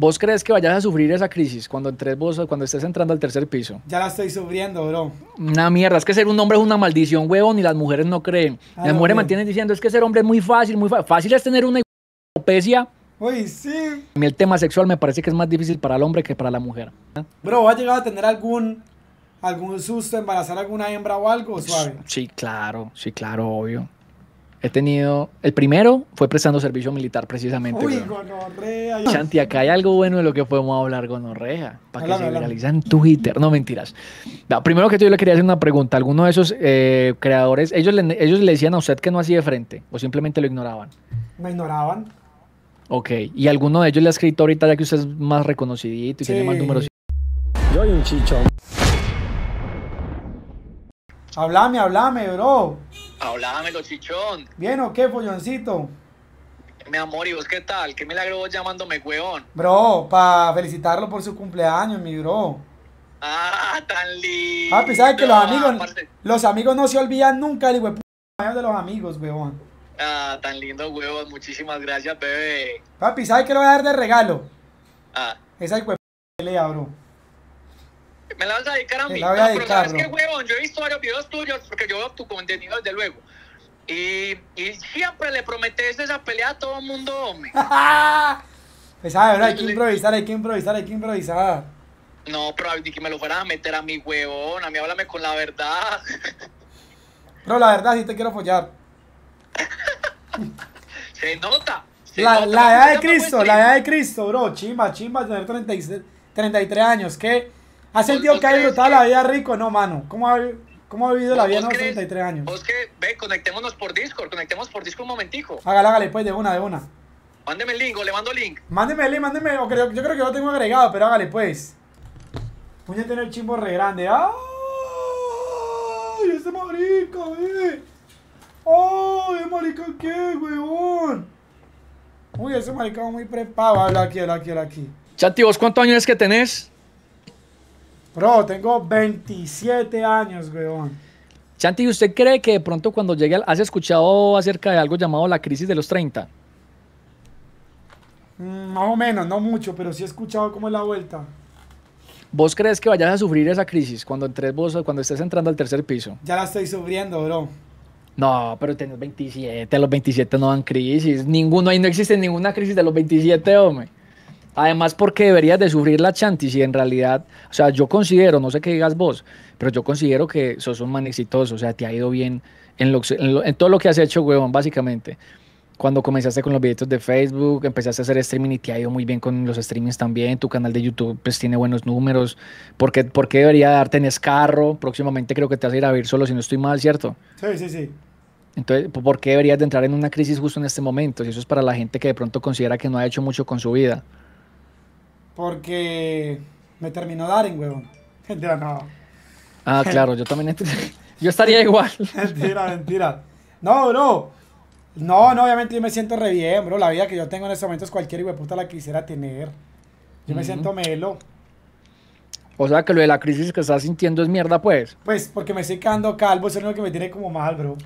¿Vos crees que vayas a sufrir esa crisis cuando entres vos, cuando estés entrando al tercer piso? Ya la estoy sufriendo, bro. Una mierda, es que ser un hombre es una maldición, huevón, y las mujeres no creen. Ah, las mujeres me mantienen diciendo, es que ser hombre es muy fácil, muy fácil. Fácil es tener una hipopecia. Uy, sí. A mí el tema sexual me parece que es más difícil para el hombre que para la mujer. Bro, ¿va a llegar a tener algún algún susto, embarazar a alguna hembra o algo suave? Sí, claro, sí, claro, obvio. He tenido. El primero fue prestando servicio militar precisamente. Uy, gonorrea. Santi, acá hay algo bueno de lo que podemos hablar, gonorrea. Para que se viralice en Twitter. No, mentiras. primero que todo, yo le quería hacer una pregunta. ¿Alguno de esos eh, creadores, ellos le, ellos le decían a usted que no hacía de frente? ¿O simplemente lo ignoraban? Me ignoraban. Ok. ¿Y alguno de ellos le ha escrito ahorita, ya que usted es más reconocidito y tiene más números? Yo soy un chichón. Hablame, hablame, bro lo chichón. ¿Bien o qué, folloncito? Mi amor, ¿y vos qué tal? ¿Qué milagro vos llamándome huevón? Bro, para felicitarlo por su cumpleaños, mi bro. Ah, tan lindo. Papi, ¿sabes que los amigos, los amigos no se olvidan nunca, el hijo de los amigos, weón. Ah, tan lindo, huevón. Muchísimas gracias, bebé. Papi, ¿sabes qué le voy a dar de regalo? Ah. Esa que pelea, bro me la vas a dedicar a mí. no, pero sabes qué, huevón, yo he visto varios videos tuyos porque yo veo tu contenido desde luego. Y, y siempre le prometes esa pelea a todo el mundo, hombre. pues a ah, verdad, hay que improvisar, hay que improvisar, hay que improvisar. No, pero ni que me lo fueras a meter a mi huevón, a mí háblame con la verdad. pero la verdad sí te quiero follar. se nota. la, la edad de Cristo, la edad de Cristo, bro. Chimba, chimba, tener 33 años. ¿Qué? ¿Has sentido que ha disfrutado la vida rico? No, mano. ¿Cómo ha, cómo ha vivido la vida en los 33 años? Vos que, ve, conectémonos por Discord, conectemos por Discord un momentico. Hágale, hágale, pues, de una, de una. Mándeme el link, o le mando link. Mándeme el link, mándeme. Yo creo, yo creo que lo tengo agregado, pero hágale, pues. Voy a tener el chimbo re grande. ¡Ay! ¡Ese marica, ve! ¡Ay, marica qué, weón. Uy, ese marica va muy preparado. Habla aquí, habla aquí, habla aquí. Chati, ¿vos cuántos años es que tenés? Bro, tengo 27 años, weón. Chanti, ¿usted cree que de pronto cuando llegue ¿Has escuchado acerca de algo llamado la crisis de los 30? Mm, más o menos, no mucho, pero sí he escuchado cómo es la vuelta. ¿Vos crees que vayas a sufrir esa crisis cuando, entres vos, cuando estés entrando al tercer piso? Ya la estoy sufriendo, bro. No, pero tenés 27, los 27 no dan crisis. Ninguno, ahí no existe ninguna crisis de los 27, hombre. Además, porque deberías de sufrir la chanty y en realidad, o sea, yo considero, no sé qué digas vos, pero yo considero que sos un man exitoso, o sea, te ha ido bien en, en, todo lo que has hecho, huevón, básicamente cuando comenzaste con los videos de Facebook, empezaste a hacer streaming y te ha ido muy bien con los streamings también, tu canal de YouTube pues tiene buenos números, ¿por qué, por qué debería darte en escarro? Próximamente creo que te vas a ir a vivir solo si no estoy mal, ¿cierto? Sí, sí, sí. Entonces, ¿por qué deberías de entrar en una crisis justo en este momento? Si eso es para la gente que de pronto considera que no ha hecho mucho con su vida porque me terminó en huevón. Mentira, no. Ah, claro, yo también Yo estaría igual. mentira, mentira. No, bro. No, no, obviamente yo me siento re bien, bro. La vida que yo tengo en estos momento es cualquier puta la quisiera tener. Yo me siento melo. O sea que lo de la crisis que estás sintiendo es mierda, pues. Pues porque me estoy quedando calvo, es lo que me tiene como mal, bro.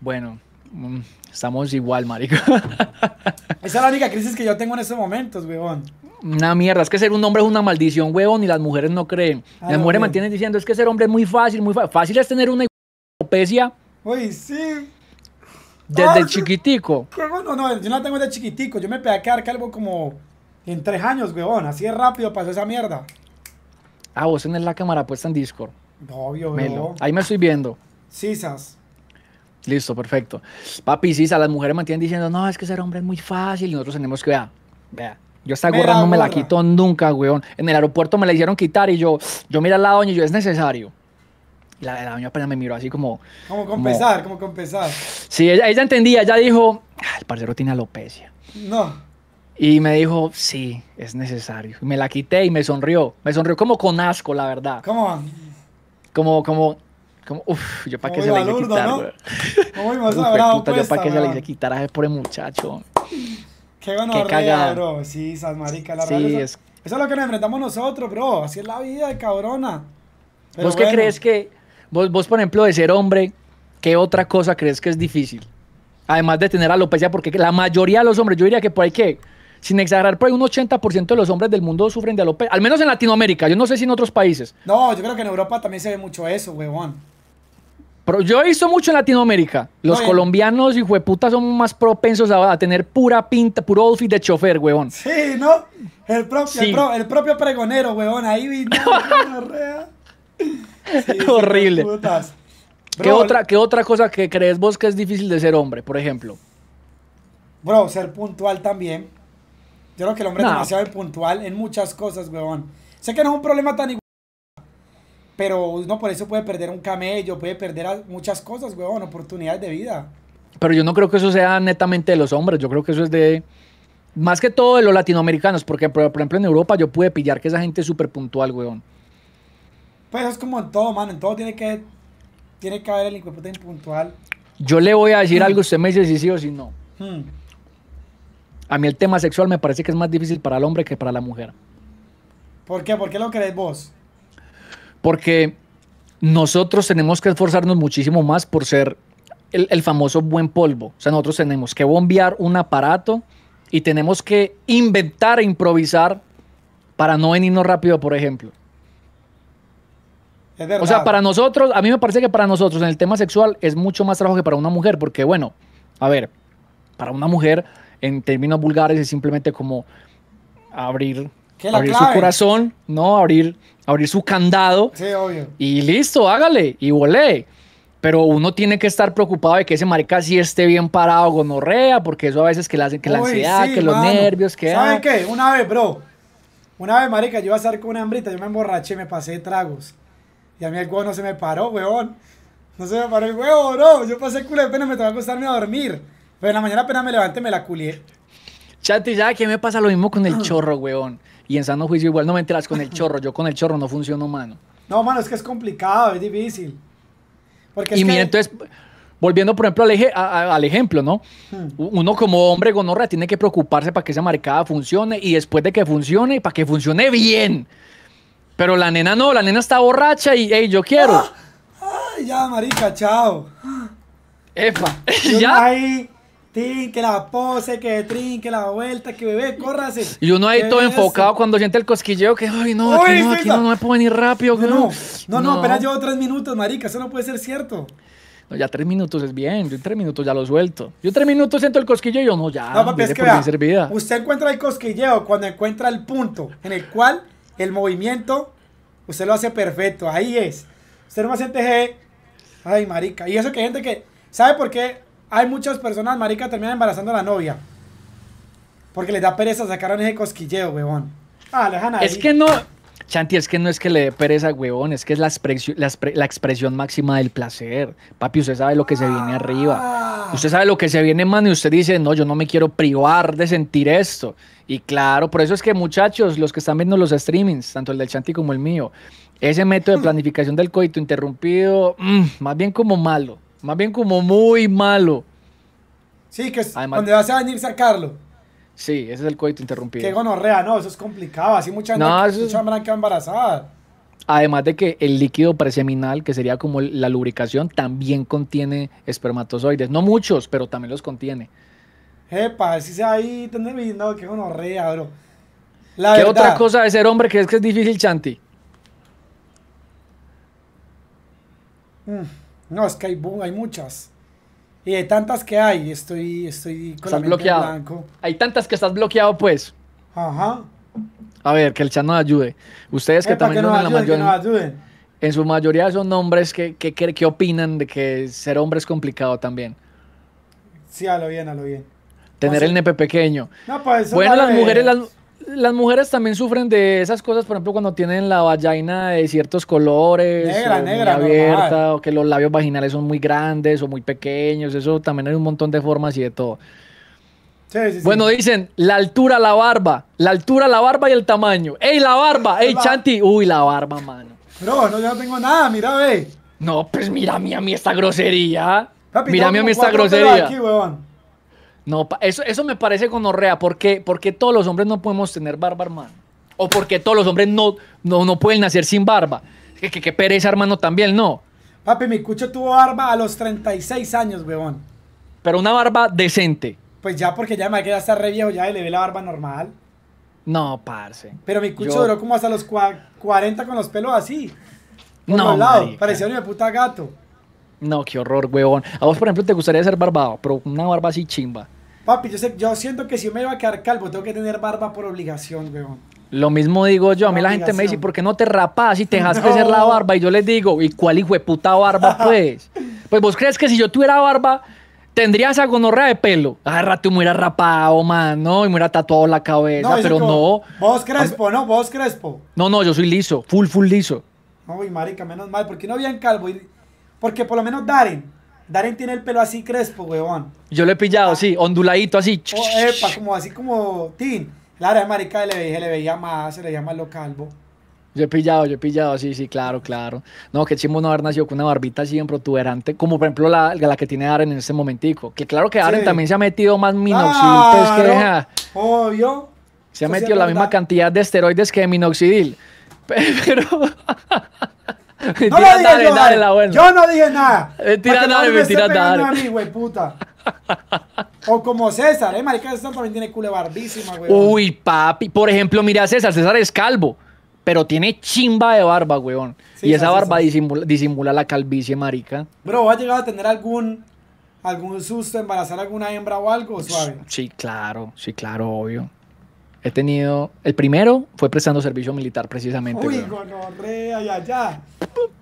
Bueno, Mm, estamos igual, marico. Esa es la única crisis que yo tengo en estos momentos, weón. Una mierda, es que ser un hombre es una maldición, weón, y las mujeres no creen. Ah, las mujeres mantienen diciendo, es que ser hombre es muy fácil, muy fácil. es tener una hipopecia. Uy, sí. Desde el ah, chiquitico. No, no, yo no la tengo desde chiquitico. Yo me pegué a quedar calvo como en tres años, weón. Así de rápido pasó esa mierda. Ah, vos en la cámara puesta en Discord. Obvio, weón. Ahí me estoy viendo. Sisas. Listo, perfecto. Papi, sí, a las mujeres mantienen diciendo, no, es que ser hombre es muy fácil y nosotros tenemos que, vea, vea. Yo esta gorra no me la quito nunca, weón. En el aeropuerto me la hicieron quitar y yo, yo mira a la doña y yo, es necesario. La, la doña apenas me miró así como... Como compensar, como, compensar. Sí, ella, entendía, ella dijo, ah, el parcero tiene alopecia. No. Y me dijo, sí, es necesario. Y me la quité y me sonrió. Me sonrió como con asco, la verdad. ¿Cómo? Como, como, como, uff, yo para que se la hice quitar, ¿no? Yo pues, que se a ese pobre muchacho. Qué cagada bro. Sí, esas maricas, la Eso, es lo que nos enfrentamos nosotros, bro. Así es la vida de cabrona. ¿Vos qué crees que, vos, vos por ejemplo, de ser hombre, qué otra cosa crees que es difícil? Además de tener alopecia, porque la mayoría de los hombres, yo diría que por ahí que, sin exagerar, por ahí un 80% de los hombres del mundo sufren de alopecia. Al menos en Latinoamérica, yo no sé si en otros países. No, yo creo que en Europa también se ve mucho eso, huevón yo he visto mucho en Latinoamérica. Los colombianos, y hueputas son más propensos a, tener pura pinta, puro outfit de chofer, huevón. Sí, ¿no? El propio, el, propio pregonero, huevón. Ahí vino. Horrible. ¿Qué, otra, ¿Qué otra cosa que crees vos que es difícil de ser hombre, por ejemplo? Bro, ser puntual también. Yo creo que el hombre es demasiado puntual en muchas cosas, huevón. Sé que no es un problema tan igual. Pero uno por eso puede perder un camello, puede perder muchas cosas, weón, oportunidades de vida. Pero yo no creo que eso sea netamente de los hombres, yo creo que eso es de, más que todo de los latinoamericanos, porque por, ejemplo en Europa yo pude pillar que esa gente es súper puntual, weón. Pues eso es como en todo, man en todo tiene que, tiene que haber el de puntual Yo le voy a decir algo, usted me dice si sí o si no. Hmm. A mí el tema sexual me parece que es más difícil para el hombre que para la mujer. ¿Por qué? ¿Por qué lo crees vos? porque nosotros tenemos que esforzarnos muchísimo más por ser el, famoso buen polvo. O sea, nosotros tenemos que bombear un aparato y tenemos que inventar e improvisar para no venirnos rápido, por ejemplo. o sea, para nosotros, a mí me parece que para nosotros en el tema sexual es mucho más trabajo que para una mujer, porque bueno, a ver, para una mujer en términos vulgares es simplemente como abrir su corazón, ¿no? Abrir abrir su candado. Sí, obvio. Y listo, hágale y volé. Pero uno tiene que estar preocupado de que ese marica sí esté bien parado, gonorrea, porque eso a veces que, la, que ansiedad, que los nervios, que... ¿Saben ah. qué? Una vez, bro, una vez, marica, yo iba a estar con una hambrita, yo me emborraché, me pasé tragos. Y a mí el huevo no se me paró, weón. No se me paró el huevo, bro. Yo pasé culé, pena, me tocó acostarme a dormir. Pero en la mañana apenas me levanté, me la culé Chati, ya que me pasa lo mismo con el chorro, weón y en sano juicio igual no me enteras con el chorro, yo con el chorro no funciono, mano. No, mano, es que es complicado, es difícil. Porque y mira, entonces, volviendo por ejemplo al, ejemplo, ¿no? Hmm. Uno como hombre gonorra tiene que preocuparse para que esa marcada funcione y después de que funcione, para que funcione bien. Pero la nena no, la nena está borracha y, hey, yo quiero. Ah, ay, ya, marica, chao. Efa. ya. Que la pose, que trinque la vuelta, que bebé, córrase. Y uno ahí todo enfocado cuando siente el cosquilleo, que ay, no, aquí no, no, me puedo venir rápido. No, no, no, no, apenas llevo tres minutos, marica, eso no puede ser cierto. No, ya tres minutos es bien, yo tres minutos ya lo suelto. Yo tres minutos siento el cosquilleo, y yo no, ya. No, papi, es que vea, usted encuentra el cosquilleo cuando encuentra el punto en el cual el movimiento usted lo hace perfecto, ahí es. Usted no más siente, ay, marica. Y eso que hay gente que, ¿sabe por qué? hay muchas personas, marica, terminan embarazando a la novia. Porque les da pereza sacaron ese cosquilleo, huevón. Ah, dejan Es que no... Chanti, es que no es que le dé pereza, huevón, es que es la, expresión, máxima del placer. Papi, usted sabe lo que se viene arriba. Ah. Usted sabe lo que se viene, mano, y usted dice, no, yo no me quiero privar de sentir esto. Y claro, por eso es que, muchachos, los que están viendo los streamings, tanto el del Chanti como el mío, ese método de planificación del coito interrumpido, mm, más bien como malo más bien como muy malo. Sí, que es donde vas a venir sacarlo. Sí, ese es el coito interrumpido. Qué gonorrea, no, eso es complicado. Así mucha no, gente, mucha embarazada. Además de que el líquido preseminal, que sería como la lubricación, también contiene espermatozoides. No muchos, pero también los contiene. Epa, si se ahí, no, qué gonorrea, bro. La ¿Qué otra cosa de ser hombre crees que es difícil, Chanti? Mm. No, es que hay, muchas. Y de tantas que hay, estoy, estoy con blanco. Hay tantas que estás bloqueado, pues. Ajá. A ver, que el chat nos ayude. Ustedes que también la En su mayoría son hombres que, qué, opinan de que ser hombre es complicado también. Sí, a lo bien, a lo bien. Tener pues el nepe pequeño. No, pues bueno, las mujeres, las, las mujeres también sufren de esas cosas, por ejemplo, cuando tienen la vagina de ciertos colores, negra, eh, negra, abierta, o que los labios vaginales son muy grandes o muy pequeños. Eso también hay un montón de formas y de todo. Bueno, dicen la altura, la barba, la altura, la barba y el tamaño. ¡Ey, la barba! ¡Ey, Chanti! Uy, la barba, mano. Bro, no, yo no tengo nada, mira, ve. No, pues mira a mí, a mí esta grosería. mira mí, a mí esta grosería. No, eso, eso me parece gonorrea. ¿Por qué? Porque todos los hombres no podemos tener barba, hermano. O porque todos los hombres no, no, pueden nacer sin barba. Que, que, pereza, hermano, también, no. Papi, mi cucho tuvo barba a los 36 años, weón. Pero una barba decente. Pues ya, porque ya me queda hasta re viejo, ya le ve la barba normal. No, parce. Pero mi cucho duró como hasta los 40 con los pelos así. no, parecía Parecía un puta gato. No, qué horror, weón. A vos, por ejemplo, te gustaría ser barbado, pero una barba así chimba. Papi, yo, siento que si me iba a quedar calvo, tengo que tener barba por obligación, weón. Lo mismo digo yo, a mí la gente me dice, ¿por qué no te rapas y te dejas crecer la barba? Y yo les digo, ¿y cuál hijo de puta barba pues? pues vos crees que si yo tuviera barba, tendrías esa gonorrea de pelo. Agárrate, me hubiera rapado, man, ¿no? Y me hubiera tatuado la cabeza, pero no. Vos crespo, ¿no? Vos crespo. No, no, yo soy liso, full, full liso. y marica, menos mal, porque no habían calvo. Porque por lo menos Darren, Darren tiene el pelo así crespo, weón. Yo lo he pillado, ah. sí, onduladito así. Oh, epa, como así como Tin. Claro, es marica, le, veía, le veía más, se le llama lo calvo. Yo he pillado, yo he pillado, sí, sí, claro, claro. No, que chimbo no haber nacido con una barbita así en protuberante, como por ejemplo la, que tiene Darren en este momentico. Que claro que Darren también se ha metido más minoxidil, pues, Obvio. Se ha metido la misma cantidad de esteroides que de minoxidil. Pero. no yo, la Yo no dije nada. Tira dale, me mentira, A mí, güey, puta. O como César, ¿eh? Marica César también tiene cule barbísima, güey. Uy, papi. Por ejemplo, mira a César. César es calvo, pero tiene chimba de barba, weón. y esa barba disimula, la calvicie, marica. Bro, ¿vas a llegar a tener algún, algún susto, embarazar a alguna hembra o algo suave? Sí, claro. Sí, claro, obvio. He tenido. El primero fue prestando servicio militar, precisamente. Uy, gonorrea, ya, ya.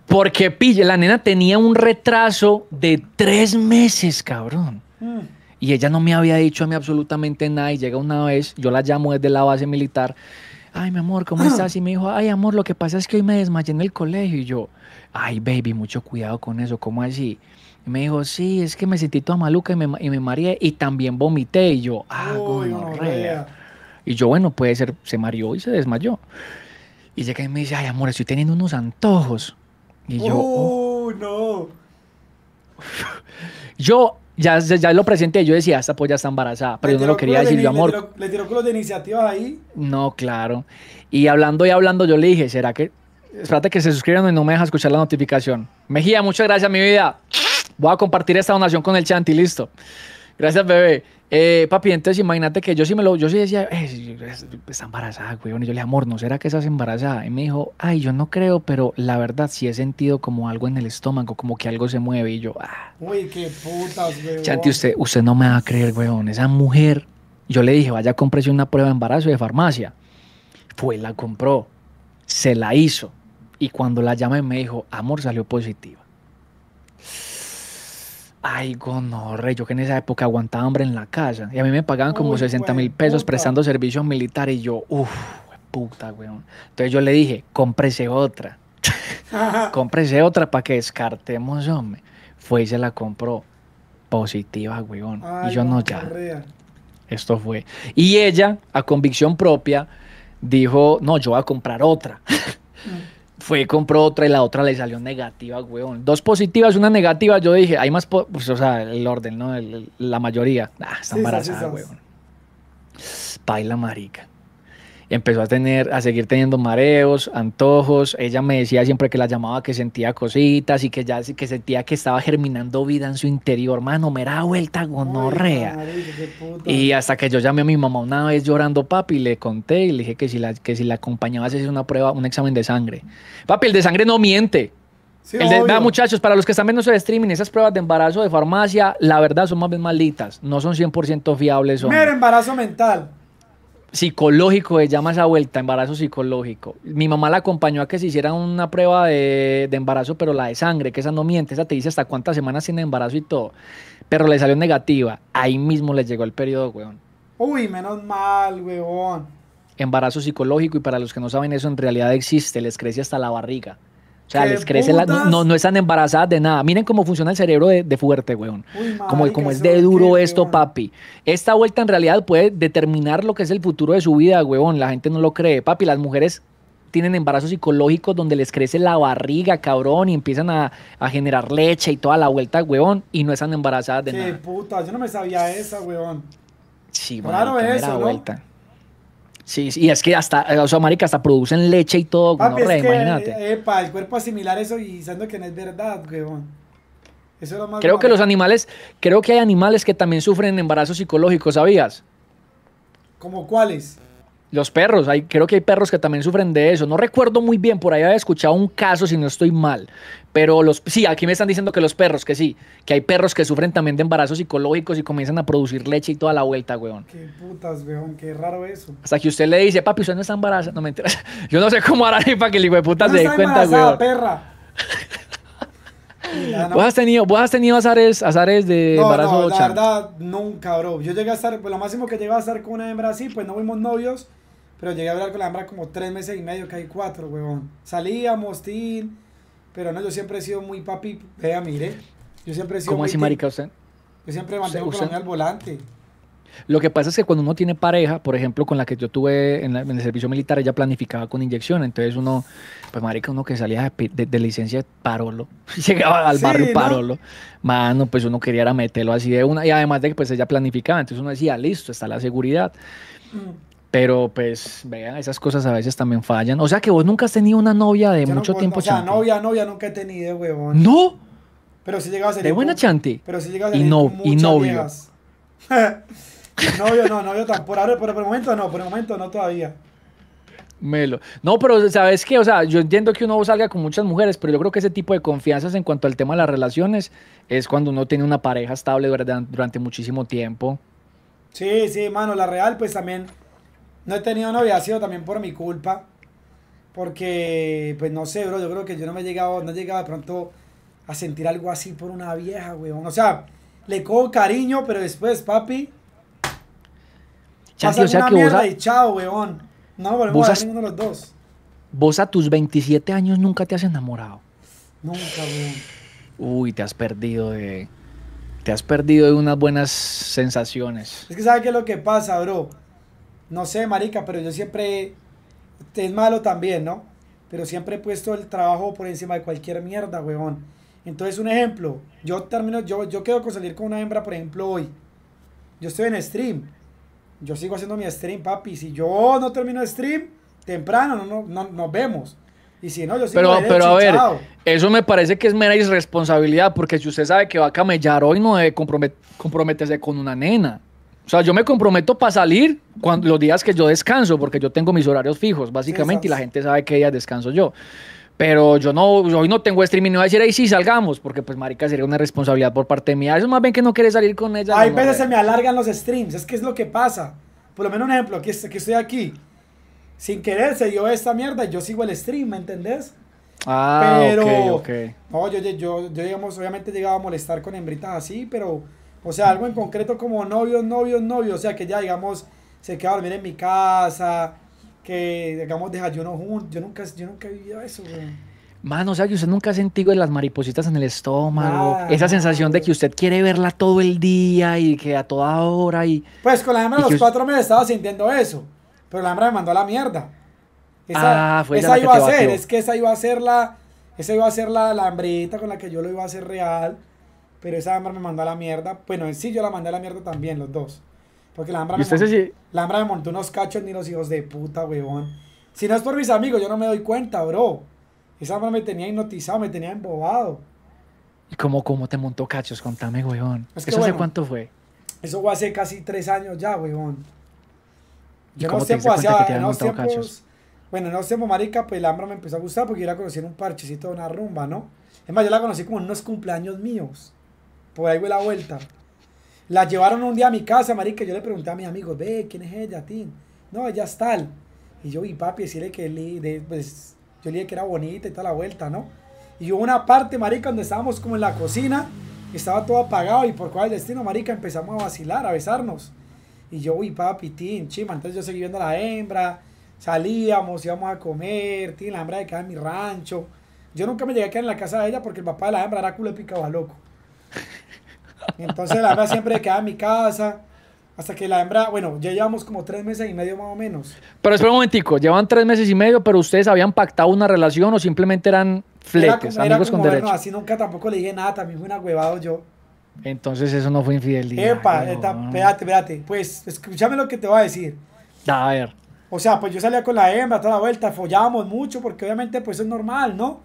Porque pille, la nena tenía un retraso de tres meses, cabrón. Mm. Y ella no me había dicho a mí absolutamente nada. Y llega una vez, yo la llamo desde la base militar. Ay, mi amor, ¿cómo estás? Y me dijo, ay, amor, lo que pasa es que hoy me desmayé en el colegio. Y yo, ay, baby, mucho cuidado con eso, ¿cómo así? Y me dijo, sí, es que me sentí toda maluca y me, y mareé y también vomité. Y yo, ah, gonorrea. Y yo, bueno, puede ser, se mareó y se desmayó. Y llega y me dice, ay, amor, estoy teniendo unos antojos. Y yo, oh, no. yo ya, ya, lo presenté, yo decía, esta polla está embarazada, pero yo no lo quería decir, yo amor. Le tiró, con de iniciativa ahí. No, claro. Y hablando y hablando, yo le dije, ¿será que espérate que se suscriban y no me deja escuchar la notificación. Mejía, muchas gracias, mi vida. Voy a compartir esta donación con el Chanti, listo. Gracias, bebé. Eh, papi, entonces imagínate que yo sí me lo, yo sí decía, eh, está embarazada, güey. Y yo le dije, amor, ¿no será que estás embarazada? Y me dijo, ay, yo no creo, pero la verdad sí he sentido como algo en el estómago, como que algo se mueve. Y yo, ah. Uy, qué putas, güey. Chanti, usted, usted no me va a creer, weón. Esa mujer, yo le dije, vaya, cómprese una prueba de embarazo de farmacia. Fue, la compró, se la hizo. Y cuando la llamé me dijo, amor, salió positiva. Ay, gonorre, yo que en esa época aguantaba hambre en la casa. Y a mí me pagaban como 60 mil pesos prestando servicios militares. Y yo, uff, puta, weón. Entonces yo le dije, cómprese otra. cómprese otra para que descartemos, hombre. Fue y se la compró. Positiva, weón. y yo no, ya. Esto fue. Y ella, a convicción propia, dijo, no, yo voy a comprar otra. Mm fue, compró otra y la otra le salió negativa, weón. Dos positivas, una negativa. Yo dije, hay más, pues, o sea, el orden, ¿no? la mayoría. Ah, está embarazada, sí, weón. Paila marica empezó a tener, a seguir teniendo mareos, antojos. Ella me decía siempre que la llamaba que sentía cositas y que ya que sentía que estaba germinando vida en su interior. Mano, me da vuelta gonorrea. Y hasta que yo llamé a mi mamá una vez llorando, papi, le conté y le dije que si la, que si la acompañaba a hacer una prueba, un examen de sangre. Papi, el de sangre no miente. muchachos, para los que están viendo su streaming, esas pruebas de embarazo de farmacia, la verdad son más bien malditas. No son 100% fiables. Son... embarazo mental psicológico, se llama esa vuelta, embarazo psicológico. Mi mamá la acompañó a que se hiciera una prueba de, embarazo, pero la de sangre, que esa no miente, esa te dice hasta cuántas semanas tiene embarazo y todo. Pero le salió negativa. Ahí mismo le llegó el periodo, weón. Uy, menos mal, weón. Embarazo psicológico, y para los que no saben eso, en realidad existe, les crece hasta la barriga. O sea, les crece la, no, están embarazadas de nada. Miren cómo funciona el cerebro de, fuerte, weón. como, es de duro esto, papi. Esta vuelta en realidad puede determinar lo que es el futuro de su vida, weón. La gente no lo cree. Papi, las mujeres tienen embarazos psicológicos donde les crece la barriga, cabrón, y empiezan a, a generar leche y toda la vuelta, weón, y no están embarazadas de nada. Sí, puta, yo no me sabía esa, weón. Sí, Claro, eso, ¿no? vuelta. Sí, sí, y es que hasta, eh, o sea, marica, hasta producen leche y todo, no, re, es que, Epa, el cuerpo asimilar eso y sabiendo que no es verdad, weón. Eso es lo más Creo que los animales, creo que hay animales que también sufren embarazos psicológicos, ¿sabías? ¿Como cuáles? Los perros, hay, creo que hay perros que también sufren de eso. No recuerdo muy bien, por ahí había escuchado un caso si no estoy mal. Pero los, sí, aquí me están diciendo que los perros, que sí, que hay perros que sufren también de embarazos psicológicos y comienzan a producir leche y toda la vuelta, weón. Qué putas, weón, qué raro eso. Hasta que usted le dice, papi, usted no está embarazada. No me interesa. Yo no sé cómo hará para que el hijo de puta se dé cuenta, weón. no. ¿Vos has tenido, vos has tenido azares, azares de embarazo? No, la verdad, nunca, bro. Yo llegué a estar, pues lo máximo que llegué a estar con una hembra así, pues no fuimos novios, pero llegué a hablar con la hembra como tres meses y medio, que hay cuatro, huevón. Salíamos, tin. Pero no, yo siempre he sido muy papi. Vea, mire. Yo siempre he sido. ¿Cómo así, marica, usted? Yo siempre mandé con la al volante. Lo que pasa es que cuando uno tiene pareja, por ejemplo, con la que yo tuve en, el servicio militar, ella planificaba con inyección. Entonces uno, pues marica, uno que salía de, licencia Parolo, llegaba al barrio Parolo, mano, pues uno quería era meterlo así de una. Y además de que pues ella planificaba, entonces uno decía, listo, está la seguridad. Mm. Pero pues, vean, esas cosas a veces también fallan. O sea que vos nunca has tenido una novia de mucho tiempo, O sea, novia, novia nunca he tenido, huevón. ¿No? Pero sí llegas a ser. De buena Chanti. Pero si llegas a ser. Y, no, y novio. novio no, novio tampoco. Por, el momento no, por el momento no todavía. Melo. No, pero sabes qué, o sea, yo entiendo que uno salga con muchas mujeres, pero yo creo que ese tipo de confianzas en cuanto al tema de las relaciones es cuando uno tiene una pareja estable durante muchísimo tiempo. Sí, sí, mano, la real, pues también no he tenido novia, ha sido también por mi culpa. Porque, pues no sé, bro, yo creo que yo no me he llegado, no he llegado de pronto a sentir algo así por una vieja, weón. O sea, le cojo cariño, pero después, papi. Chanti, una mierda Y chao, weón. No volvemos a ninguno de los dos. Vos a tus 27 años nunca te has enamorado. Nunca, weón. Uy, te has perdido de. Te has perdido de unas buenas sensaciones. Es que, ¿sabes qué es lo que pasa, bro? no sé, marica, pero yo siempre, es malo también, ¿no? Pero siempre he puesto el trabajo por encima de cualquier mierda, huevón. Entonces, un ejemplo, yo termino, yo, yo quedo con salir con una hembra, por ejemplo, hoy. Yo estoy en stream. Yo sigo haciendo mi stream, papi. Si yo no termino stream, temprano, no, no, nos vemos. Y si no, yo sigo Pero, pero a ver, eso me parece que es mera irresponsabilidad, porque si usted sabe que va a camellar hoy, no debe comprometerse con una nena. O sea, yo me comprometo para salir cuando, los días que yo descanso, porque yo tengo mis horarios fijos, básicamente, y la gente sabe que días descanso yo. Pero yo no, hoy no tengo streaming, no voy a decir, ahí sí, salgamos, porque pues marica sería una responsabilidad por parte mía. Eso más bien que no quiere salir con ella. Hay veces se me alargan los streams, es que es lo que pasa. Por lo menos un ejemplo, aquí que estoy aquí, sin querer se dio esta mierda y yo sigo el stream, ¿me entendés? Ah, ok, ok. yo, yo, yo, yo digamos, obviamente llegaba a molestar con hembritas así, pero o sea, algo en concreto como novios, novios, novios. O sea, que ya, digamos, se queda a dormir en mi casa, que, digamos, desayuno juntos. Yo nunca, yo nunca he vivido eso, güey. Mano, o sea, que usted nunca ha sentido de las maripositas en el estómago, esa sensación de que usted quiere verla todo el día y que a toda hora y... Pues con la hembra de los cuatro meses estaba sintiendo eso, pero la hembra me mandó a la mierda. ah, fue esa iba a ser, es que esa iba a ser la... Esa iba a ser la, la con la que yo lo iba a hacer real pero esa hembra me mandó a la mierda. Bueno, sí yo la mandé a la mierda también, los dos. Porque la hambra me, montó, la me montó unos cachos ni los hijos de puta, huevón. Si no es por mis amigos, yo no me doy cuenta, bro. Esa hembra me tenía hipnotizado, me tenía embobado. ¿Y cómo, cómo te montó cachos? Contame, huevón. ¿Eso hace cuánto fue? Eso fue hace casi tres años ya, huevón. Yo no sé, pues, bueno, no sé, marica, pues la hambra me empezó a gustar porque yo a conocer un parchecito de una rumba, ¿no? Es más, yo la conocí como en unos cumpleaños míos por ahí fue la vuelta. La llevaron un día a mi casa, marica. Yo le pregunté a mis amigos, ve, ¿quién es ella, Tim? No, ella es tal. Y yo, vi papi, decirle que le, pues, yo le dije que era bonita y toda la vuelta, ¿no? Y hubo una parte, marica, donde estábamos como en la cocina, estaba todo apagado y por cuál destino, marica, empezamos a vacilar, a besarnos. Y yo, uy, papi, Tim, chima. Entonces yo seguí viendo a la hembra, salíamos, íbamos a comer, Tim, la hembra de quedar en mi rancho. Yo nunca me llegué a quedar en la casa de ella porque el papá de la hembra era culo y picaba loco. Entonces la hembra siempre quedaba en mi casa. Hasta que la hembra, bueno, ya llevamos como tres meses y medio más o menos. Pero espera un momentico, llevan tres meses y medio, pero ustedes habían pactado una relación o simplemente eran fletes, amigos con derecho. No, así nunca tampoco le dije nada, también fui una yo. Entonces eso no fue infidelidad. Epa, eh, espérate, espérate. Pues escúchame lo que te voy a decir. A ver. O sea, pues yo salía con la hembra toda la vuelta, follábamos mucho, porque obviamente pues es normal, ¿no?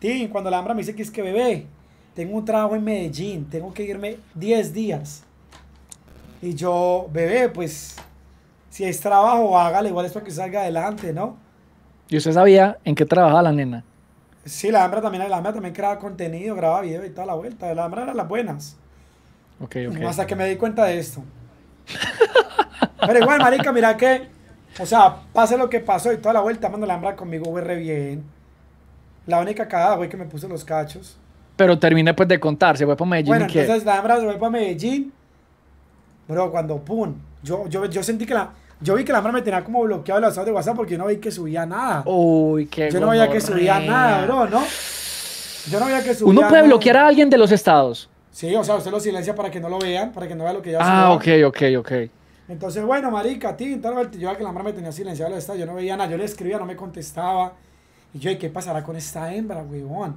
Sí, cuando la hembra me dice que es que bebé, tengo un trabajo en Medellín, tengo que irme 10 días. Y yo, bebé, pues si es trabajo, hágale, igual es para que salga adelante, ¿no? ¿Y usted sabía en qué trabajaba la nena? Sí, la hembra también, la hembra también creaba contenido, grababa video y toda la vuelta. La hembra era las buenas. Ok, ok. Hasta que me di cuenta de esto. Pero igual, marica, mira que, o sea, pase lo que pasó y toda la vuelta, mando la hembra conmigo, güey, re bien. La única cagada, güey, que me puse los cachos pero terminé pues de contar, se fue para Medellín. Bueno, entonces la hembra se fue para Medellín. Bro, cuando pum, yo, yo, yo sentí que la... Yo vi que la hembra me tenía como bloqueado los estados de WhatsApp porque yo no vi que subía nada. Uy, qué Yo no veía que subía nada, bro, ¿no? Yo no veía que subía Uno puede bloquear a alguien de los estados. Sí, o sea, usted lo silencia para que no lo vean, para que no vea lo que ya Ah, ok, ok, ok. Entonces, bueno, marica, a ti, yo veía que la hembra me tenía silenciado, yo no veía nada, yo le escribía, no me contestaba. Y yo, qué pasará con esta hembra, huevón?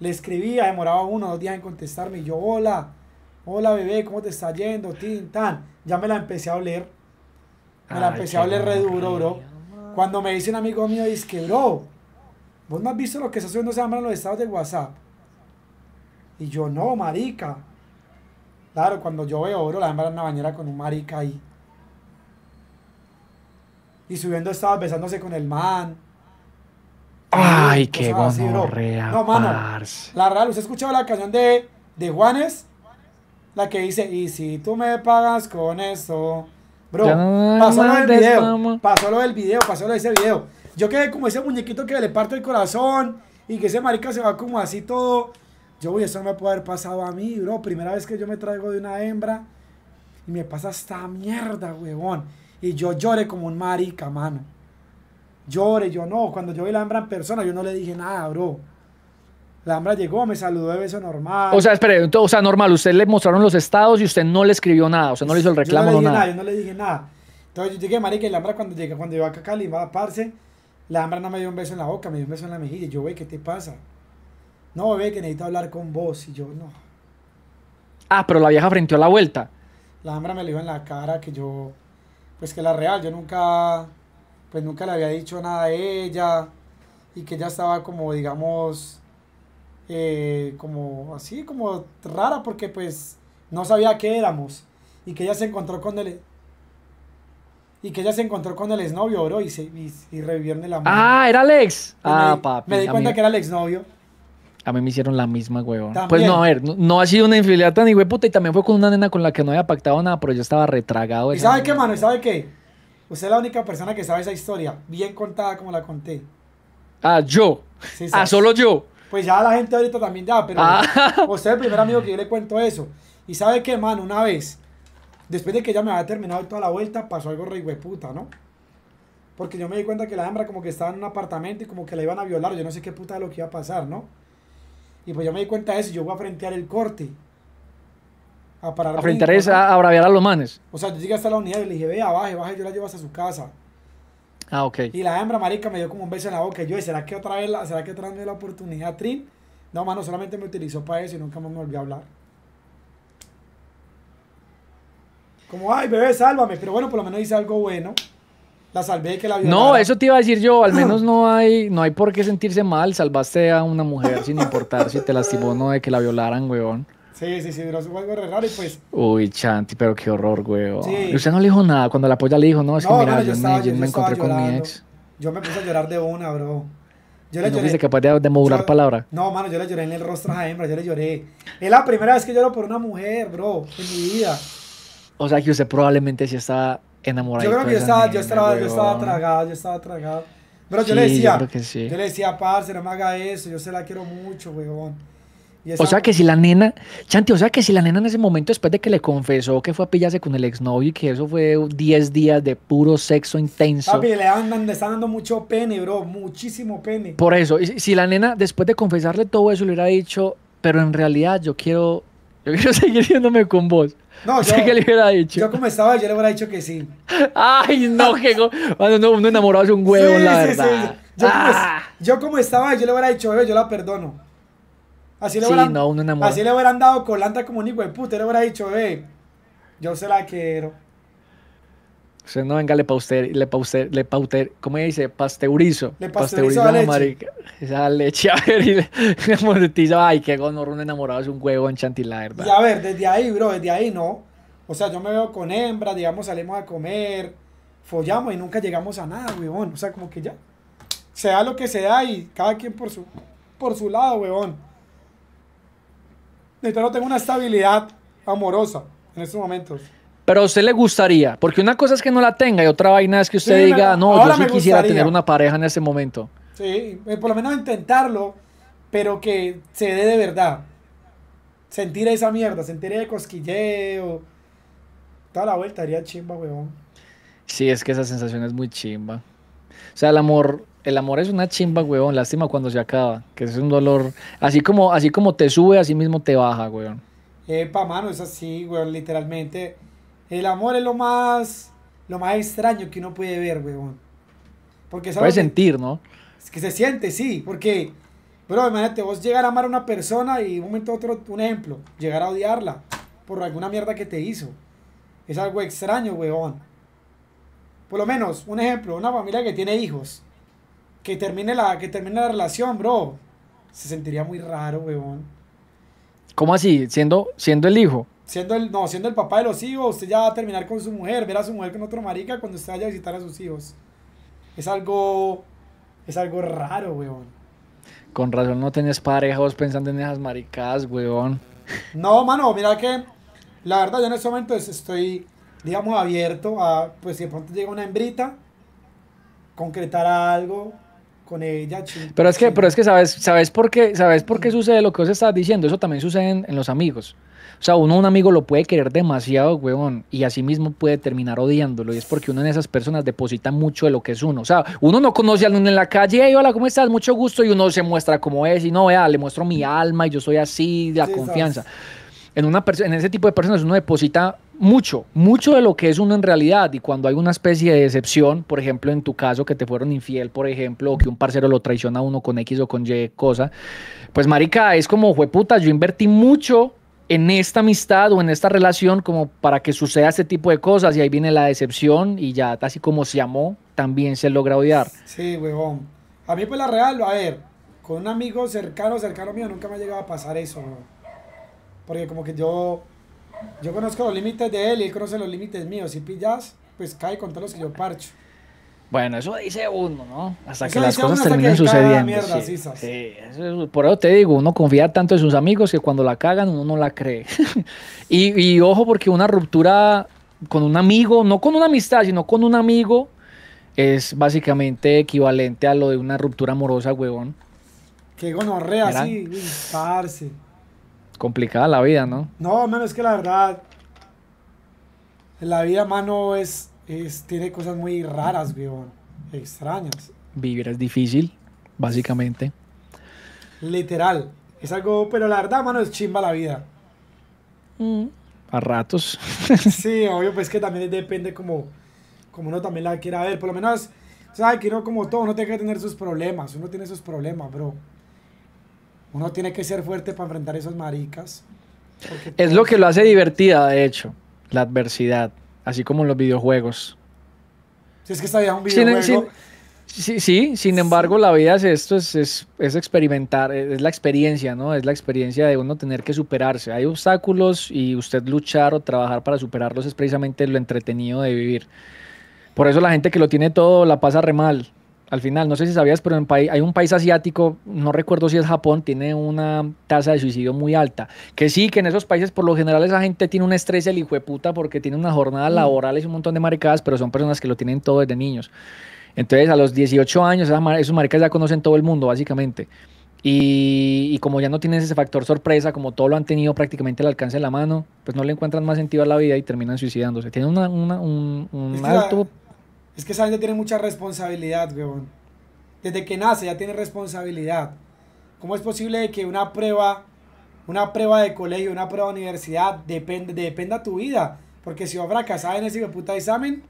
Le escribía, demoraba uno dos días en contestarme. Y yo, hola, hola bebé, ¿cómo te está yendo? Tin, tan. Ya me la empecé a oler. Me la ah, empecé a oler re duro, bro. Cuando me dice un amigo mío, dice que, bro, vos no has visto lo que está subiendo se en los estados de WhatsApp. Y yo, no, marica. Claro, cuando yo veo, bro, la hembra en la bañera con un marica ahí. Y subiendo estaba besándose con el man. Ay, qué, gonorrea, No, mano, la real, ¿usted escuchaba escuchado la canción de, de Juanes? La que dice, y si tú me pagas con eso... Bro, pasó lo del video, pasó lo del video, pasó lo de ese video. Yo quedé como ese muñequito que le parto el corazón y que ese marica se va como así todo. Yo, uy, eso no me puede haber pasado a mí, bro. Primera vez que yo me traigo de una hembra y me pasa esta mierda, huevón. Y yo lloré como un marica, mano llore, yo no, cuando yo vi la hembra en persona, yo no le dije nada, bro. La hembra llegó, me saludó de beso normal. O sea, espere, o sea, normal, usted le mostraron los estados y usted no le escribió nada, o sea, no le hizo el reclamo, yo no le dije nada. Yo no le dije nada. Entonces yo dije, marica, y la hembra cuando llegó cuando iba acá a Cali, va, a parse, la hembra no me dio un beso en la boca, me dio un beso en la mejilla. yo, güey, ¿qué te pasa? No, ve, que necesito hablar con vos. Y yo, no. Ah, pero la vieja frente a la vuelta. La hembra me le dijo en la cara que yo, pues que la real, yo nunca pues nunca le había dicho nada a ella y que ella estaba como, digamos, eh, como así, como rara porque pues no sabía qué éramos y que ella se encontró con él e, y que ella se encontró con el exnovio, bro, y, se, y, y revivieron el amor. Ah, era Alex. ah, papi. Me di cuenta que era el exnovio. A mí me hicieron la misma, huevón. Pues no, a ver, no, ha sido una infidelidad tan puta y también fue con una nena con la que no había pactado nada, pero yo estaba retragado. ¿Y sabe qué, mano? ¿Y sabe qué? Usted es la única persona que sabe esa historia, bien contada como la conté. Ah, yo. ah, solo yo. Pues ya la gente ahorita también ya, pero ah. usted es el primer amigo que yo le cuento eso. Y sabe qué, mano, una vez, después de que ya me había terminado toda la vuelta, pasó algo re puta, ¿no? Porque yo me di cuenta que la hembra como que estaba en un apartamento y como que la iban a violar, yo no sé qué puta de lo que iba a pasar, ¿no? Y pues yo me di cuenta de eso, y yo voy a frentear el corte a parar. A abraviar a, los manes. O sea, yo llegué hasta la unidad y le dije, vea, baje, baje, yo la llevas a su casa. Ah, ok. Y la hembra, marica, me dio como un beso en la boca. Y yo, ¿será que otra vez la, será que otra vez la oportunidad, Trin? No, mano, solamente me utilizó para eso y nunca más me volvió a hablar. Como, ay, bebé, sálvame. Pero bueno, por lo menos hice algo bueno. La salvé de que la violara. No, eso te iba a decir yo. Al menos no hay, no hay por qué sentirse mal. Salvaste a una mujer sin importar si te lastimó o no de que la violaran, weón. Sí, sí, sí, pero su algo re raro y pues. Uy, Chanti, pero qué horror, güey. Y usted no le dijo nada. Cuando la polla le dijo, no, es que mira, yo, me, me encontré con mi ex. Yo me puse a llorar de una, bro. Yo le no lloré. capaz de, de modular palabra? No, mano, yo le lloré en el rostro a la hembra, yo le lloré. Es la primera vez que lloro por una mujer, bro, en mi vida. O sea que usted probablemente sí está enamorado. Yo creo que yo estaba, que yo estaba, yo estaba tragado, yo estaba tragado. Pero yo le decía, yo, le decía, parce, no me haga eso, yo se la quiero mucho, weón. O sea que si la nena, Chanti, o sea que si la nena en ese momento, después de que le confesó que fue a pillarse con el ex novio y que eso fue 10 días de puro sexo intenso. Papi, le, andan, están dando mucho pene, bro, muchísimo pene. Por eso, si la nena, después de confesarle todo eso, le hubiera dicho, pero en realidad yo quiero, yo quiero seguir yéndome con vos. No, yo, que le hubiera dicho. Yo como estaba, yo le hubiera dicho que sí. Ay, no, que cuando no, uno enamorado es un huevo, la verdad. Yo, ah. yo, como, estaba, yo le hubiera dicho, yo la perdono. Así, le, hubieran, así le dado colanta como un hijo de puta. Le hubiera dicho, eh, yo se la quiero. O sea, no, venga, le pauster, le pauster, le ¿cómo dice? Pasteurizo. Le pasteurizo, a la marica. Esa leche, a ver, y le, Ay, qué gonorro, un enamorado es un huevo en Chantilá, ¿verdad? Y a ver, desde ahí, bro, desde ahí no. O sea, yo me veo con hembras, digamos, salimos a comer, follamos y nunca llegamos a nada, huevón O sea, como que ya, se da lo que se da y cada quien por su, por su lado, huevón no tengo una estabilidad amorosa en estos momentos. Pero a usted le gustaría, porque una cosa es que no la tenga y otra vaina es que usted diga, no, yo sí quisiera tener una pareja en ese momento. Sí, eh, por lo menos intentarlo, pero que se dé de verdad. Sentir esa mierda, sentir el cosquilleo. Toda la vuelta haría chimba, weón. Sí, es que esa sensación es muy chimba. O sea, el amor el amor es una chimba, weón. Lástima cuando se acaba, que es un dolor. Así como, así como te sube, así mismo te baja, weón. pa mano, es así, weón, literalmente. El amor es lo más, lo más extraño que uno puede ver, weón. Porque Puede sentir, ¿no? Es que se siente, sí, porque, bro, imagínate, vos llegar a amar a una persona y un momento otro, un ejemplo, llegar a odiarla por alguna mierda que te hizo. Es algo extraño, weón. Por lo menos, un ejemplo, una familia que tiene hijos que termine la, que termine la relación, bro. Se sentiría muy raro, weón. ¿Cómo así? Siendo, siendo el hijo. Siendo el, no, siendo el papá de los hijos, usted ya va a terminar con su mujer, ver a su mujer con otro marica cuando usted vaya a visitar a sus hijos. Es algo. Es algo raro, weón. Con razón no tenés pareja pensando en esas maricadas, weón. No, mano, mira que. La verdad, yo en este momento estoy, digamos, abierto a. Pues si de pronto llega una hembrita, concretar algo, con ella. pero es que, pero es que sabes, sabes por qué, sabes por qué sucede lo que vos estás diciendo. Eso también sucede en, los amigos. O sea, uno un amigo lo puede querer demasiado, huevón, y así mismo puede terminar odiándolo. Y es porque uno en esas personas deposita mucho de lo que es uno. O sea, uno no conoce a alguien en la calle, hey, hola, ¿cómo estás? Mucho gusto. Y uno se muestra como es, y no, vea, le muestro mi alma, y yo soy así, la confianza. En, una en ese tipo de personas uno deposita mucho, mucho de lo que es uno en realidad y cuando hay una especie de decepción, por ejemplo, en tu caso que te fueron infiel, por ejemplo, o que un parcero lo traiciona a uno con X o con Y cosa, pues marica, es como, puta, yo invertí mucho en esta amistad o en esta relación como para que suceda este tipo de cosas y ahí viene la decepción y ya así como se amó, también se logra odiar. Sí, huevón. A mí pues la real, a ver, con un amigo cercano, cercano mío, nunca me ha llegado a pasar eso, ¿no? porque como que yo yo conozco los límites de él y él conoce los límites míos. Si pillas, pues cae con todos los que yo parcho. Bueno, eso dice uno, ¿no? Hasta que las cosas terminen sucediendo. sí, por eso te digo, uno confía tanto en sus amigos que cuando la cagan uno no la cree. y, ojo, porque una ruptura con un amigo, no con una amistad, sino con un amigo, es básicamente equivalente a lo de una ruptura amorosa, huevón. Qué gonorrea, sí, parce complicada la vida, ¿no? No, menos es que la verdad, la vida, mano, es, tiene cosas muy raras, weón, extrañas. Vivir es difícil, básicamente. Literal, es algo, pero la verdad, mano, es chimba la vida. Mm. A ratos. sí, obvio, pues que también depende como, como uno también la quiera ver, por lo menos, ¿sabes? Que no como todo, no tiene que tener sus problemas, uno tiene sus problemas, bro. Uno tiene que ser fuerte para enfrentar esas maricas. Es lo que lo hace divertida, de hecho, la adversidad, así como los videojuegos. Si es que está un videojuego. sí, sí, sin embargo, la vida es esto, es, experimentar, es la experiencia, ¿no? Es la experiencia de uno tener que superarse. Hay obstáculos y usted luchar o trabajar para superarlos es precisamente lo entretenido de vivir. Por eso la gente que lo tiene todo la pasa re mal, al final. No sé si sabías, pero hay un país asiático, no recuerdo si es Japón, tiene una tasa de suicidio muy alta. Que sí, que en esos países por lo general esa gente tiene un estrés el hijo de puta porque tiene una jornada mm. laboral y un montón de maricadas, pero son personas que lo tienen todo desde niños. Entonces a los 18 años esos maricas ya conocen todo el mundo, básicamente. Y, como ya no tienes ese factor sorpresa, como todo lo han tenido prácticamente al alcance de la mano, pues no le encuentran más sentido a la vida y terminan suicidándose. Tiene una, un, alto... Es que esa gente tiene mucha responsabilidad, weón. Desde que nace ya tiene responsabilidad. ¿Cómo es posible que una prueba, una prueba de colegio, una prueba de universidad depende, dependa tu vida? Porque si a fracasar en ese puta examen,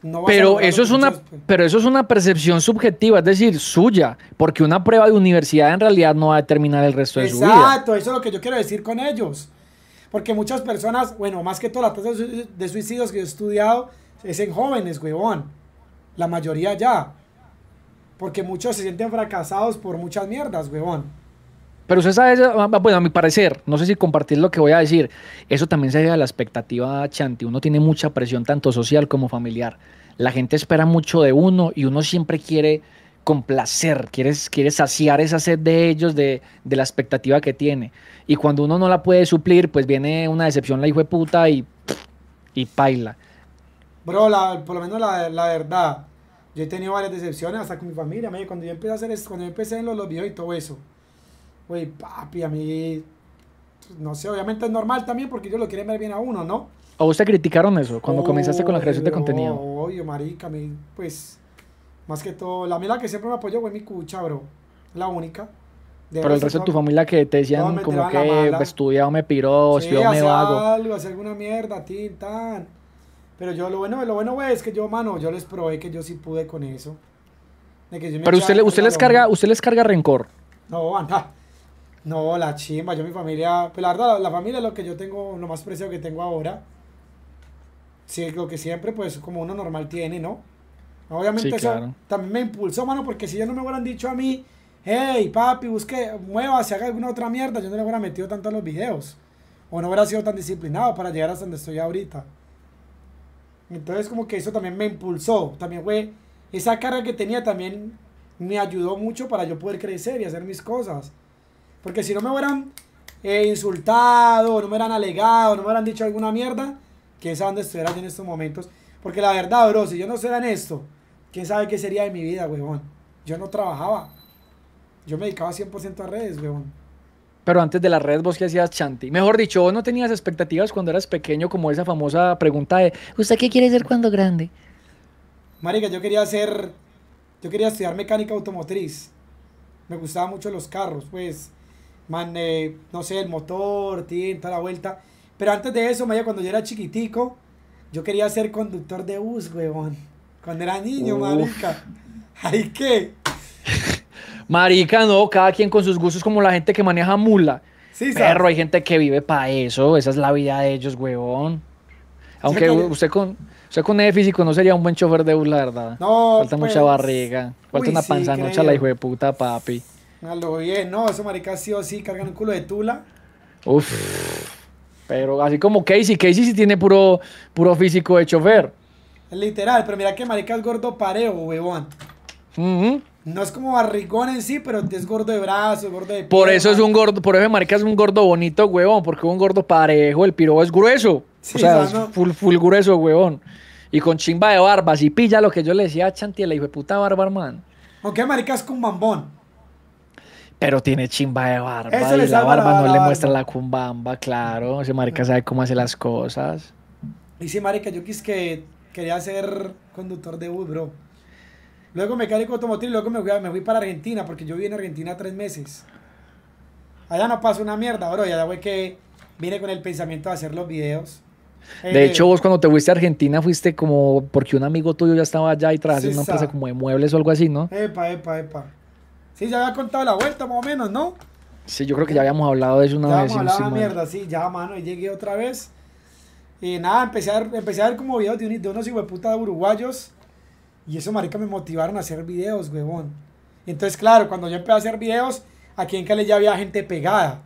no va pero a eso es una pero eso es una percepción subjetiva, es decir, suya, porque una prueba de universidad en realidad no va a determinar el resto de su vida. Exacto, eso es lo que yo quiero decir con ellos. Porque muchas personas, bueno, más que todas las tasas de suicidios que yo he estudiado, es en jóvenes, huevón. La mayoría ya. Porque muchos se sienten fracasados por muchas mierdas, huevón. Pero usted sabe, ah, ah, bueno, a mi parecer, no sé si compartir lo que voy a decir, eso también se debe a la expectativa Chanti. Uno tiene mucha presión, tanto social como familiar. La gente espera mucho de uno y uno siempre quiere complacer, quiere, saciar esa sed de ellos, de, la expectativa que tiene. Y cuando uno no la puede suplir, pues viene una decepción, la hijo de puta y, y paila. Bro, por lo menos la, la, verdad. Yo he tenido varias decepciones hasta con mi familia. cuando yo empecé a hacer esto, cuando yo empecé en los, los videos y todo eso. Güey, papi, a mí. No sé, obviamente es normal también porque ellos lo quieren ver bien a uno, ¿no? ¿O usted criticaron eso cuando comenzaste con la creación de contenido? Obvio, marica, a pues, más que todo, la mía que siempre me apoyó fue mi cucha, bro, la única. Pero el resto de tu familia que te decían como que estudiado me piró, sí, estudiado me vago. algo, hacer alguna mierda, tin, tan. Pero yo lo bueno, lo bueno, güey, es que yo, mano, yo les probé que yo sí pude con eso. Pero usted, usted les carga, usted les carga rencor. No, anda. No, la chimba, yo mi familia, pero pues la verdad, la, familia es lo que yo tengo, lo más preciado que tengo ahora. Sí, lo que siempre, pues, como uno normal tiene, ¿no? Obviamente eso también me impulsó, mano, porque si ya no me hubieran dicho a mí, hey, papi, busque, mueva, se haga alguna otra mierda, yo no le hubiera metido tanto a los videos. O no hubiera sido tan disciplinado para llegar hasta donde estoy ahorita. Entonces como que eso también me impulsó, también fue, esa cara que tenía también me ayudó mucho para yo poder crecer y hacer mis cosas. Porque si no me hubieran eh, insultado, no me hubieran alegado, no me hubieran dicho alguna mierda, quién sabe dónde estuviera yo en estos momentos. Porque la verdad, bro, si yo no estuviera en esto, quién sabe qué sería de mi vida, weón. Yo no trabajaba. Yo me dedicaba 100% a redes, weón. Pero antes de la red, vos que hacías Chanti. Mejor dicho, vos no tenías expectativas cuando eras pequeño, como esa famosa pregunta de ¿Usted qué quiere ser cuando grande? Marica, yo quería ser. Yo quería estudiar mecánica automotriz. Me gustaban mucho los carros, pues. Man, eh, no sé, el motor, tinta, la vuelta. Pero antes de eso, Maya, cuando yo era chiquitico, yo quería ser conductor de bus, weón. Cuando era niño, marica. ¿Ay qué? Marica, no, cada quien con sus gustos, como la gente que maneja mula. Sí, Perro, hay gente que vive para eso, esa es la vida de ellos, huevón. Aunque usted con usted con ese físico no sería un buen chofer de bus, la verdad. No, Falta mucha pues, barriga, falta una panzanocha a la hijo de puta, papi. bien, no, eso marica sí o sí cargan un culo de tula. Uf. Pero así como Casey, Casey sí tiene puro, puro físico de chofer. Literal, pero mira que marica es gordo pareo, huevón. Uh no es como barrigón en sí, pero es gordo de brazos, gordo de Por eso es un gordo, por eso marica es un gordo bonito, huevón, porque es un gordo parejo, el pirobo es grueso. o sea, es full, grueso, huevón. Y con chimba de barba, si pilla lo que yo le decía a Chanti, le dije, puta barba, hermano. ¿Por qué marica es cumbambón. Pero tiene chimba de barba. y la barba no le muestra la cumbamba, claro. Ese marica sabe cómo hace las cosas. Y sí, marica, yo quis que quería ser conductor de Uber bro. Luego mecánico automotriz, luego me fui, me fui para Argentina, porque yo viví en Argentina tres meses. Allá no pasó una mierda, bro. ya allá que vine con el pensamiento de hacer los videos. De eh, hecho, vos cuando te fuiste a Argentina fuiste como porque un amigo tuyo ya estaba allá y trabajando una empresa como de muebles o algo así, ¿no? Epa, epa, epa. Sí, ya había contado la vuelta más o menos, ¿no? Sí, yo creo que ya habíamos hablado de eso una vez. Ya habíamos hablado mierda, sí, ya, mano, y llegué otra vez. Y nada, empecé a ver, a ver como videos de, unos de unos uruguayos y eso, marica, me motivaron a hacer videos, huevón. Entonces, claro, cuando yo empecé a hacer videos, aquí en Cali ya había gente pegada.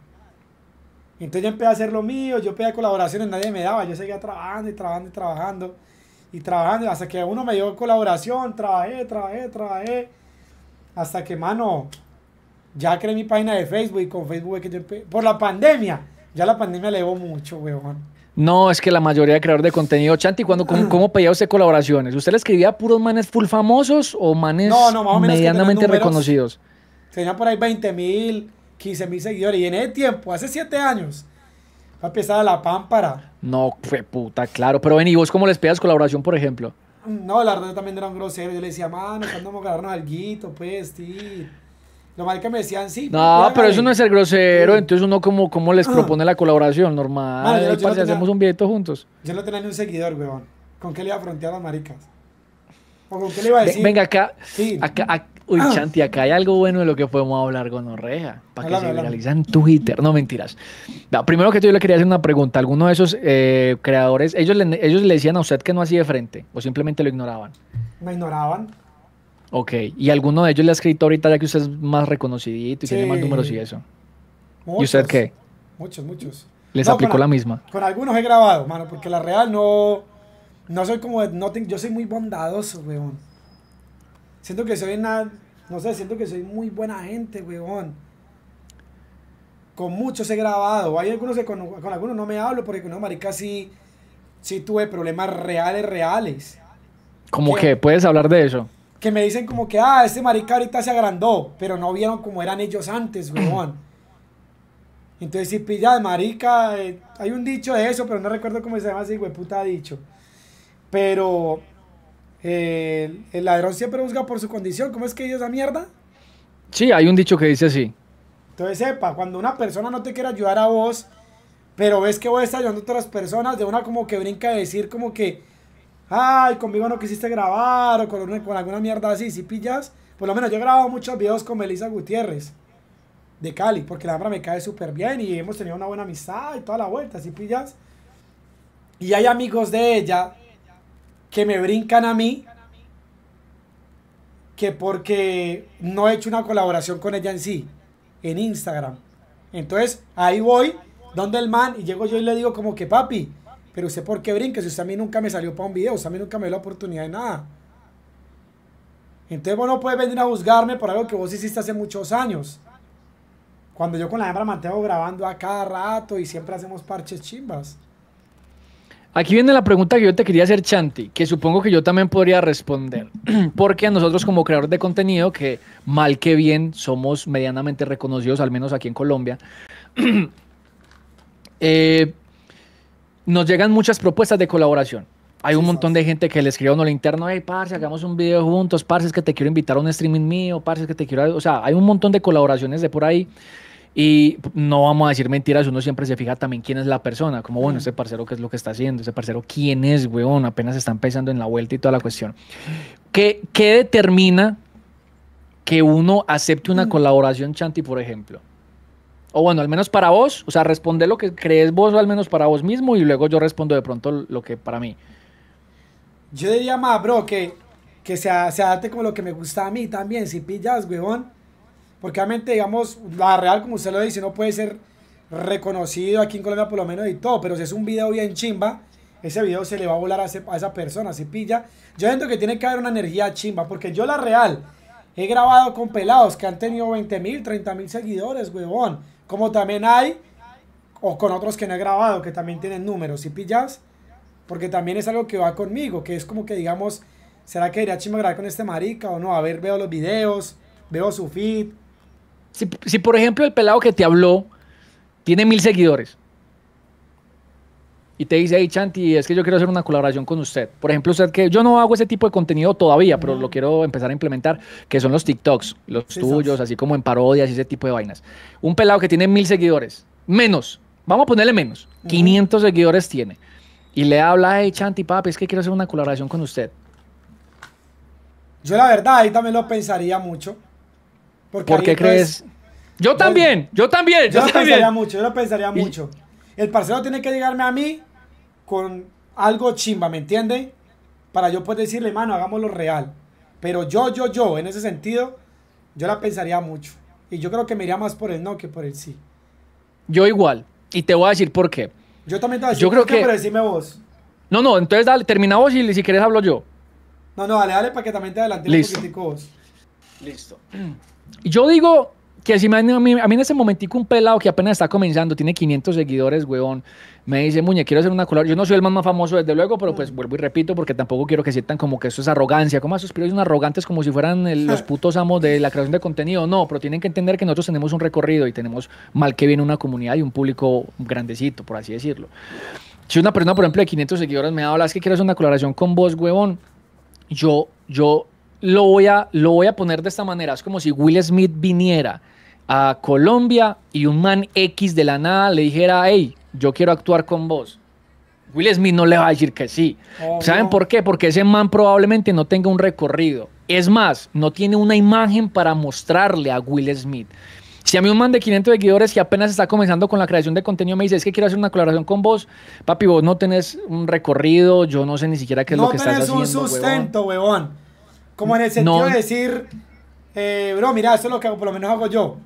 Entonces yo empecé a hacer lo mío, yo pedía colaboraciones, nadie me daba, yo seguía trabajando y trabajando y trabajando y trabajando, hasta que uno me dio colaboración, trabajé, trabajé, trabajé, hasta que, mano, ya creé mi página de Facebook y con Facebook por la pandemia, ya la pandemia elevó mucho, huevón. No, es que la mayoría de creadores de contenido, Chanti, cuando, ¿cómo, pedía usted colaboraciones? ¿Usted le escribía a puros manes full famosos o manes medianamente reconocidos? Tenía por ahí 20 mil, 15 mil seguidores. Y en ese tiempo, hace 7 años, fue a empezar la pámpara. No, fue puta, claro. Pero ven, ¿y vos cómo les pedías colaboración, por ejemplo? No, la verdad también era un grosero. Yo le decía, mano, cuando a ganarnos alguito, pues, tío. Lo que me decían, sí. No, pero eso no es el grosero. Entonces uno como, les ah. propone la colaboración, normal. hacemos un viento juntos. Yo no tenía ni un seguidor, weón. ¿Con qué le iba a frontear a maricas? ¿O con qué le iba a decir? Venga, acá. acá, Uy, ah. Chanti, acá hay algo bueno de lo que podemos hablar con Orreja, para que se viralicen Twitter. No, mentiras. primero que todo, yo le quería hacer una pregunta. ¿Alguno de esos eh, creadores, ellos ellos le decían a usted que no hacía de frente o simplemente lo ignoraban? Me ignoraban. Ok, ¿y alguno de ellos le ha escrito ahorita ya que usted es más reconocidito y tiene más números y eso? ¿Y usted qué? Muchos, muchos. ¿Les aplicó la misma? Con algunos he grabado, mano, porque la real no... No soy como... No te, yo soy muy bondadoso, weón. Siento que soy una... No sé, siento que soy muy buena gente, weón. Con muchos he grabado. Hay algunos que con, algunos no me hablo porque con una marica sí... Sí tuve problemas reales, reales. ¿Cómo que? ¿Puedes hablar de eso? que me dicen como que, ah, este marica ahorita se agrandó, pero no vieron cómo eran ellos antes, weón. Entonces, si pilla de marica, eh, hay un dicho de eso, pero no recuerdo cómo se llama ese puta dicho. Pero eh, el ladrón siempre busca por su condición. ¿Cómo es que dice esa mierda? Sí, hay un dicho que dice así. Entonces, sepa, cuando una persona no te quiere ayudar a vos, pero ves que vos estás ayudando a otras personas, de una como que brinca de decir como que, ay, conmigo no quisiste grabar o con, alguna mierda así, si pillas, por lo menos yo he grabado muchos videos con Melissa Gutiérrez de Cali, porque la hambre me cae súper bien y hemos tenido una buena amistad y toda la vuelta, si pillas. Y hay amigos de ella que me brincan a mí que porque no he hecho una colaboración con ella en sí, en Instagram. Entonces ahí voy donde el man y llego yo y le digo como que papi, pero usted, ¿por qué brinca? Si usted a mí nunca me salió para un video, usted a mí nunca me dio la oportunidad de nada. Entonces vos no puedes venir a juzgarme por algo que vos hiciste hace muchos años. Cuando yo con la hembra mantengo grabando a cada rato y siempre hacemos parches chimbas. Aquí viene la pregunta que yo te quería hacer, Chanti, que supongo que yo también podría responder. Porque nosotros como creadores de contenido, que mal que bien somos medianamente reconocidos, al menos aquí en Colombia, eh, nos llegan muchas propuestas de colaboración. Hay un montón de gente que le escribe a uno al interno, hey, parce, hagamos un video juntos, parce, es que te quiero invitar a un streaming mío, parce, es que te quiero... O sea, hay un montón de colaboraciones de por ahí y no vamos a decir mentiras, uno siempre se fija también quién es la persona, como, bueno, ese parcero, ¿qué es lo que está haciendo? Ese parcero, ¿quién es, weón? Apenas están pensando en la vuelta y toda la cuestión. ¿Qué, qué determina que uno acepte una mm. colaboración, Chanti, por ejemplo? O bueno, al menos para vos, o sea, responde lo que crees vos, o al menos para vos mismo, y luego yo respondo de pronto lo que para mí. Yo diría más, bro, que, que se, se adapte como lo que me gusta a mí también, si pillas, huevón. Porque obviamente, digamos, la real, como usted lo dice, no puede ser reconocido aquí en Colombia por lo menos y todo, pero si es un video bien chimba, ese video se le va a volar a, esa persona, si pilla. Yo siento que tiene que haber una energía chimba, porque yo la real he grabado con pelados que han tenido 20 mil, 30 mil seguidores, huevón. Como también hay, o con otros que no he grabado, que también tienen números, y pillas? Porque también es algo que va conmigo, que es como que digamos, ¿será que iré a grabar con este marica o no? A ver, veo los videos, veo su feed. si por ejemplo el pelado que te habló tiene mil seguidores y te dice, hey Chanti, es que yo quiero hacer una colaboración con usted. Por ejemplo, usted que yo no hago ese tipo de contenido todavía, pero lo quiero empezar a implementar, que son los TikToks, los tuyos, así como en parodias y ese tipo de vainas. Un pelado que tiene mil seguidores, menos, vamos a ponerle menos, 500 seguidores tiene, y le habla, hey Chanti, papi, es que quiero hacer una colaboración con usted. Yo la verdad ahí también lo pensaría mucho. Porque ¿Por qué crees? yo también, yo también. Yo, lo pensaría mucho, yo lo pensaría mucho. El parcero tiene que llegarme a mí con algo chimba, ¿me entiende? Para yo poder decirle, mano, hagámoslo real. Pero yo, yo, yo, en ese sentido, yo la pensaría mucho. Y yo creo que me iría más por el no que por el sí. Yo igual. Y te voy a decir por qué. Yo también te voy a decir yo creo por qué, que... pero decime vos. No, no, entonces dale, termina vos y si quieres hablo yo. No, no, dale, dale para que también te adelante Listo. un vos. Listo. Yo digo que a, mí, en ese momentico un pelado que apenas está comenzando, tiene 500 seguidores, weón, me dice, muñe, quiero hacer una colaboración. Yo no soy el más, famoso, desde luego, pero pues mm. vuelvo y repito, porque tampoco quiero que sientan como que eso es arrogancia. ¿Cómo esos periodistas son arrogantes como si fueran los putos amos de la creación de contenido? No, pero tienen que entender que nosotros tenemos un recorrido y tenemos mal que viene una comunidad y un público grandecito, por así decirlo. Si una persona, por ejemplo, de 500 seguidores me habla, es que quiero hacer una colaboración con vos, huevón, yo, yo lo voy, a, lo voy a poner de esta manera. Es como si Will Smith viniera a Colombia y un man X de la nada le dijera, hey, yo quiero actuar con vos. Will Smith no le va a decir que sí. ¿Saben por qué? Porque ese man probablemente no tenga un recorrido. Es más, no tiene una imagen para mostrarle a Will Smith. Si a mí un man de 500 seguidores que apenas está comenzando con la creación de contenido me dice, es que quiero hacer una colaboración con vos, papi, vos no tenés un recorrido, yo no sé ni siquiera qué es lo que estás haciendo. No tenés un sustento, huevón. Como en el sentido de decir, eh, bro, mira, eso es lo que por lo menos hago yo.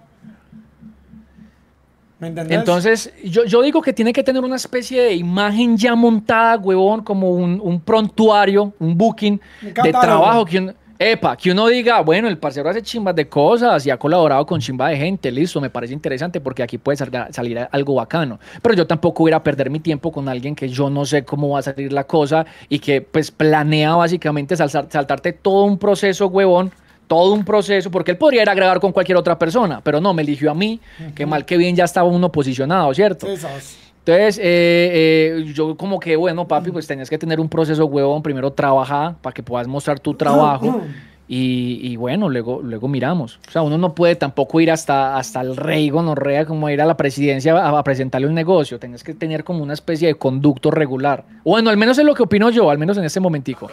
Entonces, yo, digo que tiene que tener una especie de imagen ya montada, huevón, como un, prontuario, un booking de trabajo que Epa, que uno diga, bueno, el parcero hace chimbas de cosas y ha colaborado con chimba de gente, listo, me parece interesante porque aquí puede salir algo bacano. Pero yo tampoco voy a perder mi tiempo con alguien que yo no sé cómo va a salir la cosa y que pues planea básicamente saltarte todo un proceso, huevón, todo un proceso, porque él podría ir a grabar con cualquier otra persona, pero no, me eligió a mí, que mal que bien ya estaba uno posicionado, ¿cierto? Entonces, eh, eh, yo como que, bueno, papi, pues tenías que tener un proceso, huevón, primero trabajar para que puedas mostrar tu trabajo. Y, bueno, luego, luego miramos. O sea, uno no puede tampoco ir hasta, hasta el rey gonorrea como ir a la presidencia a, presentarle un negocio. Tienes que tener como una especie de conducto regular. Bueno, al menos es lo que opino yo, al menos en este momentico.